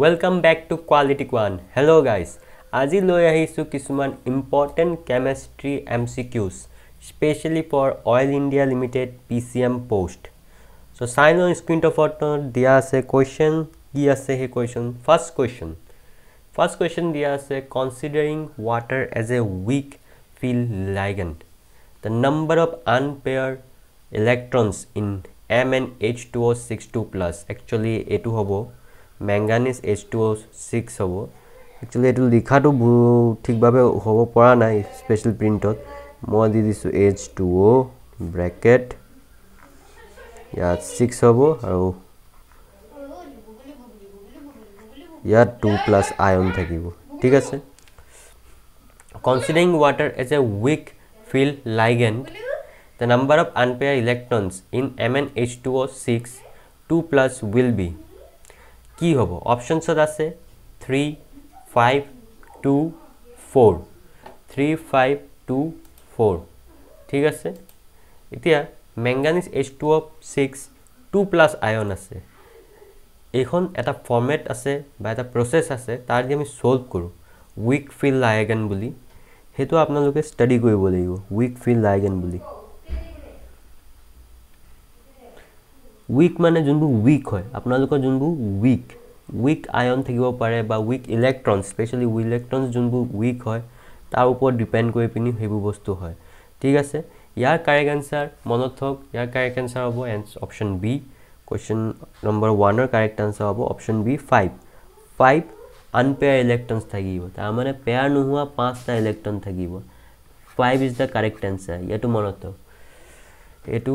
Welcome back to Quality One. Hello guys. Aji loya hisu kisuman important chemistry MCQs, specially for Oil India Limited PCM post. So sign on screen to photo diya se question diya se he question. First question. First question diya se considering water as a weak field ligand. The number of unpaired electrons in MnH2O62+ actually A2 hobo manganese H two O' six হ'ব actually এইটো লিখাটো ঠিকভাৱে হ'ব পৰা নাই special প্ৰিণ্টত মই দি দিছোঁ H two O' bracket ইয়াত ছিক্স হ'ব আৰু ইয়াত টু প্লাছ আয়ন থাকিব ঠিক আছে considering water as a weak field ligand the number of unpaired electrons in M N H two O' six two plus will be কি হ'ব অপশ্যনছত আছে three five two four three five two four ঠিক আছে এতিয়া manganese H two of six two plus ion আছে এইখন এটা ফৰ্মেট আছে বা এটা প্ৰচেছ আছে তাৰ যদি আমি চল্ভ কৰোঁ উইক ফিল লাইগেন বুলি সেইটো আপোনালোকে ষ্টাডি কৰিব লাগিব উইক ফিল লাইগেন বুলি উইক মানে যোনবোৰ উইক হয় আপোনালোকৰ যোনবোৰ উইক উইক আয়ন থাকিব পাৰে বা উইক ইলেক্ট্ৰনছ স্পেচিয়েলি ইলেক্ট্ৰনছ যোনবোৰ উইক হয় তাৰ ওপৰত ডিপেণ্ড কৰি পিনি সেইবোৰ বস্তু হয় ঠিক আছে ইয়াৰ কাৰেক্ট এনচাৰ মনত থওক ইয়াৰ কাৰেক্ট এনচাৰ হ'ব an option B question number ওৱানৰ কাৰেক্ট এনচাৰ হ'ব option B five five unpaired electrons থাকিব তাৰমানে পেয়াৰ নোহোৱা পাঁচটা ইলেক্ট্ৰন থাকিব five is the correct answer ইয়াতো মনত থওক এইটো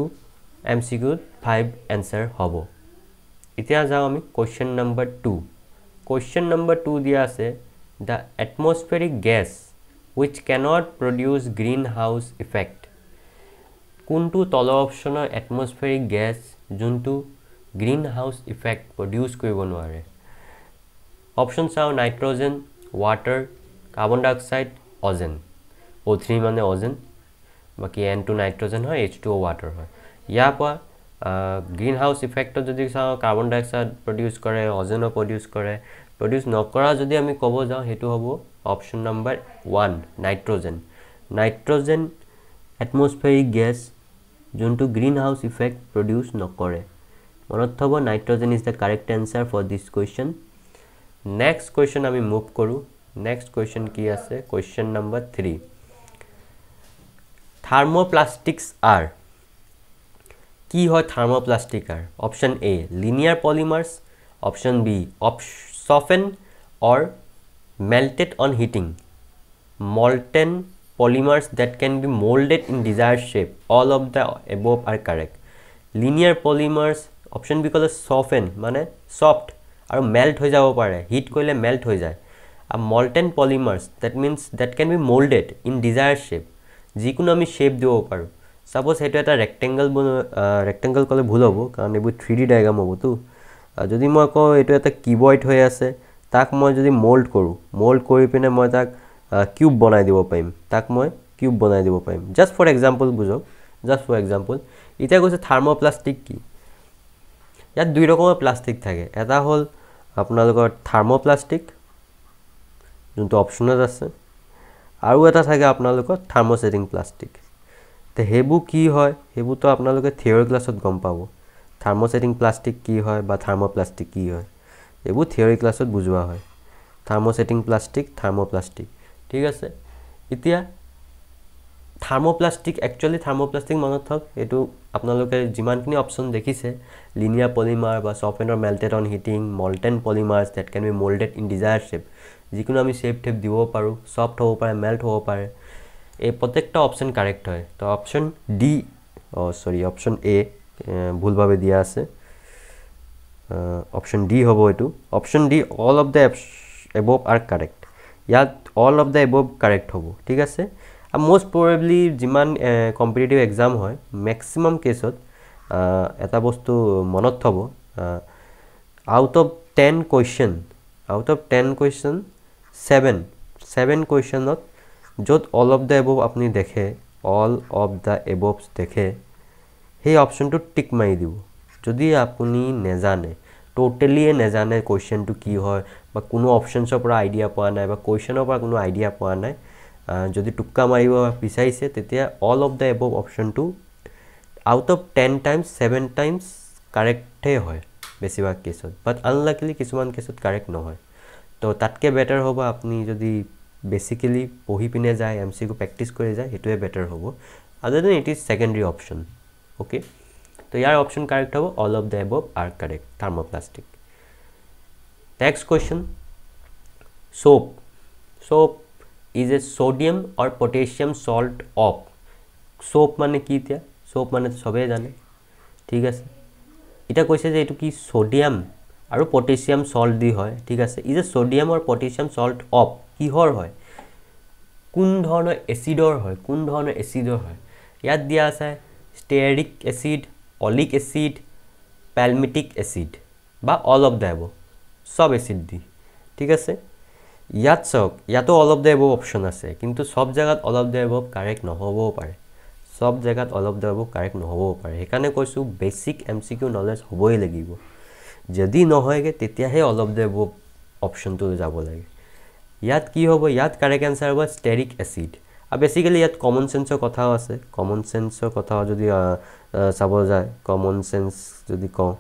এম চি কিউত ফাইভ এনচাৰ হ'ব এতিয়া যাওঁ আমি question number two question number two দিয়া আছে the atmospheric gas which cannot produce green house effect কোনটো তল অপশ্যনৰ এটমছফেৰিক গেছ যোনটো গ্ৰীণ হাউচ ইফেক্ট প্ৰডিউচ কৰিব নোৱাৰে অপশ্যন চাওঁ nitrogen water carbon dioxide ozone O' three মানে অজেন বাকী এন টু নাইট্ৰজেন হয় এইচ টু অ' ৱাটাৰ হয় ইয়াৰপৰা গ্ৰীণ হাউচ ইফেক্টত যদি চাওঁ কাৰ্বন ডাই অক্সাইড প্ৰডিউচ কৰে অজনো প্ৰডিউচ কৰে প্ৰডিউচ নকৰা যদি আমি ক'ব যাওঁ সেইটো হ'ব option number one nitrogen nitrogen atmospheric gas যোনটো গ্ৰীণ হাউচ ইফেক্ট প্ৰডিউচ নকৰে মনত থ'ব nitrogen is the correct answer for this question next question আমি মুভ কৰোঁ নেক্সট কুৱেশ্যন কি আছে question number three thermoplastics are কি হয় থার্মোপ্লাস্টিকার option A linear polymers option B soften or melted on heating molten polymers that can be moulded in desire shape all of the above are correct linear polymers option B ক'লে soften মানে soft আৰু melt হৈ যাব পাৰে hit কৰিলে melt হৈ যায় আৰু molten polymers that means that can be moulded in desire shape যিকোনো আমি শ্বেপ দিব পাৰোঁ চাপোজ সেইটো এটা ৰেক্টেংগল ৰেক্টেংগল ক'লে ভুল হ'ব কাৰণ এইবোৰ থ্ৰী ডি ডায়েগ্ৰাম হ'বতো যদি মই কওঁ এইটো এটা কিবৰ্ড হৈ আছে তাক মই যদি মল্ড কৰোঁ মল্ড কৰি পিনে মই তাক কিউব বনাই দিব পাৰিম তাক মই কিউব বনাই দিব পাৰিম জাষ্ট ফৰ এক্সাম্পল বুজক জাষ্ট ফৰ এক্সাম্পল এতিয়া কৈছে থাৰ্মোপ্লাষ্টিক কি ইয়াত দুই ৰকমৰ প্লাষ্টিক থাকে এটা হ'ল আপোনালোকৰ থাৰ্মোপ্লাষ্টিক যোনটো অপশ্যনত আছে আৰু এটা থাকে আপোনালোকৰ থাৰ্মচেটিং প্লাষ্টিক তে সেইবোৰ কি হয় সেইবোৰতো আপোনালোকে থিয়ৰি ক্লাছত গম পাব থাৰ্মচাইটিং প্লাষ্টিক কি হয় বা থাৰ্মোপ্লাষ্টিক কি হয় এইবোৰ থিয়ৰি ক্লাছত বুজোৱা হয় থাৰ্মচাইটিং প্লাষ্টিক থাৰ্মোপ্লাষ্টিক ঠিক আছে এতিয়া থাৰ্মোপ্লাষ্টিক একচুৱেলি থাৰ্মোপ্লাষ্টিক মনত থওক এইটো আপোনালোকে যিমানখিনি অপশ্যন দেখিছে লিনিয়াৰ পলিমাৰ বা চফ এণ্ডৰ melted on heating molten polymers that can be moulded in desire shape যিকোনো আমি শ্বেপ টেপ দিব পাৰোঁ চফ্ট হ'ব পাৰে মেল্ট হ'ব পাৰে এই প্ৰত্যেকটা অপশ্যন কাৰেক্ট হয় তো অপশ্যন ডি অ' চৰি অপশ্যন এ ভুলভাৱে দিয়া আছে অপশ্যন ডি হ'ব এইটো option D all of the এপছ এবভ আৰ কাৰেক্ট ইয়াত all of the above correct হ'ব ঠিক আছে আৰু মষ্ট প্ৰবেবলি যিমান কম্পিটেটিভ এক্সাম হয় মেক্সিমাম কেছত এটা বস্তু মনত থ'ব out of ten question out of ten question seven seven কুৱেশ্যনত য'ত অল অফ দ্য এবভ আপুনি দেখে অল অফ দ্য এবভ দেখে সেই অপশ্যনটোত টিক মাৰি দিব যদি আপুনি নেজানে ট'টেলিয়ে নেজানে কুৱেশ্যনটো কি হয় বা কোনো অপচনছৰ পৰা আইডিয়া পোৱা নাই বা কুৱেশ্যনৰ পৰা কোনো আইডিয়া পোৱা নাই যদি টুক্কা মাৰিব বিচাৰিছে তেতিয়া অল অফ দ্য এবভ অপশ্যনটো out of ten times seven times কাৰেক্টেই হয় বেছিভাগ কেছত বাট আনলাকিলি কিছুমান কেছত কাৰেক্ট নহয় তো তাতকৈ বেটাৰ হ'ব আপুনি যদি বেছিকেলি পঢ়ি পিনে যায় এম চি কু প্ৰেক্টিচ কৰি যায় সেইটোৱে বেটাৰ হ'ব other than it is secondary option okay তো ইয়াৰ অপশ্যন কাৰেক্ট হ'ব all of the above are correct thermoplastic next question soap soap is a sodium or potassium salt of soap মানে কি এতিয়া চ'প মানে চবেই জানে ঠিক আছে এতিয়া কৈছে যে এইটো কি ছ'ডিয়াম আৰু পটেছিয়াম চল্ট দি হয় ঠিক আছে is a sodium or potassium salt of কিহৰ হয় কোন ধৰণৰ এচিডৰ হয় কোন ধৰণৰ এচিডৰ হয় ইয়াত দিয়া আছে stearic acid oleic acid palmitic acid বা অল অফ ডাইব চব এচিড দি ঠিক আছে ইয়াত চাওক ইয়াতো অলপ ডাইব অপশ্যন আছে কিন্তু চব জেগাত অলপ ডাইব কাৰেক্ট নহ'বও পাৰে চব জেগাত অলপ ডাইব কাৰেক্ট নহ'বও পাৰে সেইকাৰণে কৈছোঁ basic M C Q knowledge হ'বই লাগিব যদি নহয়গৈ তেতিয়াহে অলপ ডাইব অপশ্যনটো যাব লাগে ইয়াত কি হ'ব ইয়াত কাৰেক্ট এনচাৰ হ'ব ষ্টেৰিক এচিড আৰু বেছিকেলি ইয়াত কমন চেন্সৰ কথাও আছে কমন চেন্সৰ কথাও যদি চাব যায় কমন চেন্স যদি কওঁ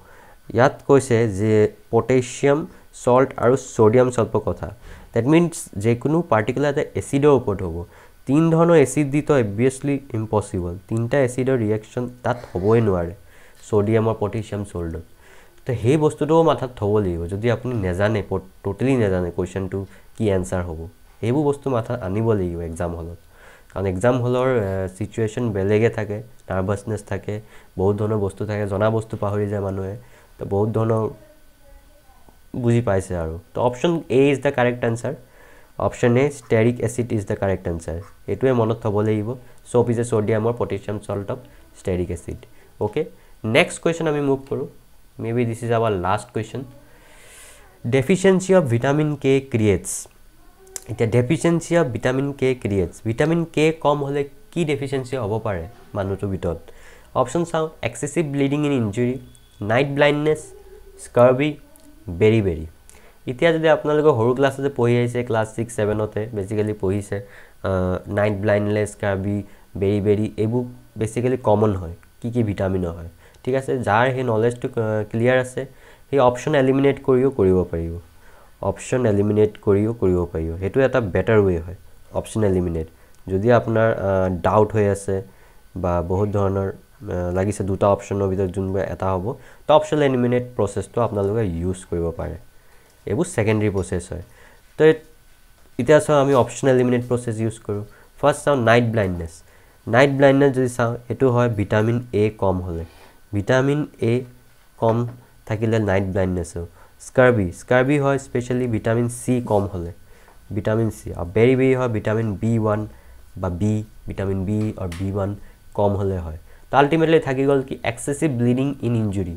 ইয়াত কৈছে যে পটেছিয়াম চল্ট আৰু ছ'ডিয়াম চল্পৰ কথা ডেট মিনছ যিকোনো পাৰ্টিকুলাৰ এটা এচিডৰ ওপৰত হ'ব তিনি ধৰণৰ এচিড দি তো এভিয়াছলি ইম্পচিবল তিনিটা এচিডৰ ৰিয়েকশ্যন তাত হ'বই নোৱাৰে ছ'ডিয়াম আৰু পটেছিয়াম চল্টত তো সেই বস্তুটো মাথাত থ'ব লাগিব যদি আপুনি নেজানে ট'টেলি নেজানে কুৱেশ্যনটো কি এনচাৰ হ'ব সেইবোৰ বস্তু মাথাত আনিব লাগিব এক্সাম হলত কাৰণ এক্সাম হলৰ ছিটুৱেশ্যন বেলেগে থাকে নাৰ্ভাছনেছ থাকে বহুত ধৰণৰ বস্তু থাকে জনা বস্তু পাহৰি যায় মানুহে তো বহুত ধৰণৰ বুজি পাইছে আৰু তো option A is the correct answer option A stearic acid is the correct answer এইটোৱে মনত থ'ব লাগিব চ'প ইজ এ চ'ডিয়ামৰ potassium salt of stearic acid okay next question আমি মুভ কৰোঁ maybe this is our last question deficiency of vitamin k creates এতিয়া deficiency of vitamin K creates vitamin K কম হ'লে কি ডেফিচিয়েঞ্চি হ'ব পাৰে মানুহটোৰ ভিতৰত অপশ্যন চাওঁ excessive bleeding in injury night blindness scurvy beriberi এতিয়া যদি আপোনালোকে সৰু ক্লাছতে পঢ়ি আহিছে ক্লাছ ছিক্স ছেভেনতে বেচিকেলি পঢ়িছে night blindness scurvy beriberi এইবোৰ বেচিকেলি কমন হয় কি কি ভিটামিনৰ হয় ঠিক আছে যাৰ সেই নলেজটো ক্লিয়াৰ আছে সেই অপশ্যন এলিমিনেট কৰিও কৰিব পাৰিব অপশ্যন এলিমিনেট কৰিও কৰিব পাৰিব সেইটো এটা বেটাৰ ৱে হয় অপশ্যন এলিমিনেট যদি আপোনাৰ ডাউট হৈ আছে বা বহুত ধৰণৰ লাগিছে দুটা অপশ্যনৰ ভিতৰত যোনবোৰ এটা হ'ব তো অপশ্যন এলিমিনেট প্ৰচেছটো আপোনালোকে ইউজ কৰিব পাৰে এইবোৰ ছেকেণ্ডেৰী প্ৰচেছ হয় তো এতিয়া চাওঁ আমি অপশ্যন এলিমিনেট প্ৰচেছ ইউজ কৰোঁ ফাৰ্ষ্ট চাওঁ নাইট ব্লাইণ্ডনেছ নাইট ব্লাইণ্ডনেছ যদি চাওঁ সেইটো হয় ভিটামিন এ কম হ'লে ভিটামিন এ কম থাকিলে নাইট ব্লাইণ্ডনেছ হয় স্কাৰ্বি স্কাৰ্বি হয় স্পেচিয়েলি ভিটামিন চি কম হ'লে ভিটামিন চি আৰু বেৰি বেৰি হয় ভিটামিন বি ওৱান বা বি ভিটামিন বি আৰু বি ওৱান কম হ'লে হয় তো আল্টিমেটলি থাকি গ'ল কি এক্সেচিভ ব্লিডিং ইন ইঞ্জুৰী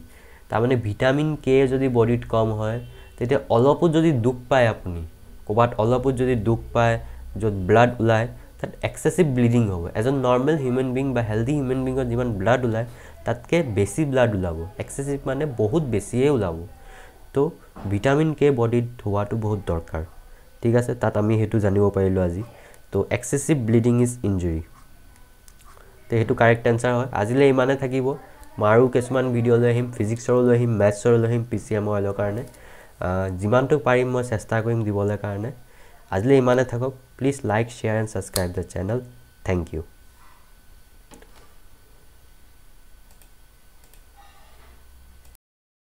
তাৰমানে ভিটামিন কে যদি বডিত কম হয় তেতিয়া অলপো যদি দুখ পায় আপুনি ক'ৰবাত অলপো যদি দুখ পায় য'ত ব্লাড ওলায় তাত এক্সেচিভ ব্লিডিং হ'ব এজন নৰ্মেল হিউমেন বিং বা হেল্ডি হিউমেন বিঙত যিমান ব্লাড ওলায় তাতকৈ বেছি ব্লাড ওলাব এক্সেচিভ মানে বহুত বেছিয়ে ওলাব তো ভিটামিন কে বডিত ধোৱাটো বহুত দৰকাৰ ঠিক আছে তাত আমি সেইটো জানিব পাৰিলোঁ আজি তো এক্সেচিভ ব্লিডিং ইজ ইঞ্জুৰী তো সেইটো কাৰেক্ট এনচাৰ হয় আজিলৈ ইমানে থাকিব মই আৰু কিছুমান ভিডিঅ' লৈ আহিম ফিজিক্সৰো লৈ আহিম মেথছৰো লৈ আহিম পি চি এম অইলৰ কাৰণে যিমানটো পাৰিম মই চেষ্টা কৰিম দিবলৈ কাৰণে आजले आजील इमेक please like share and subscribe channel thank you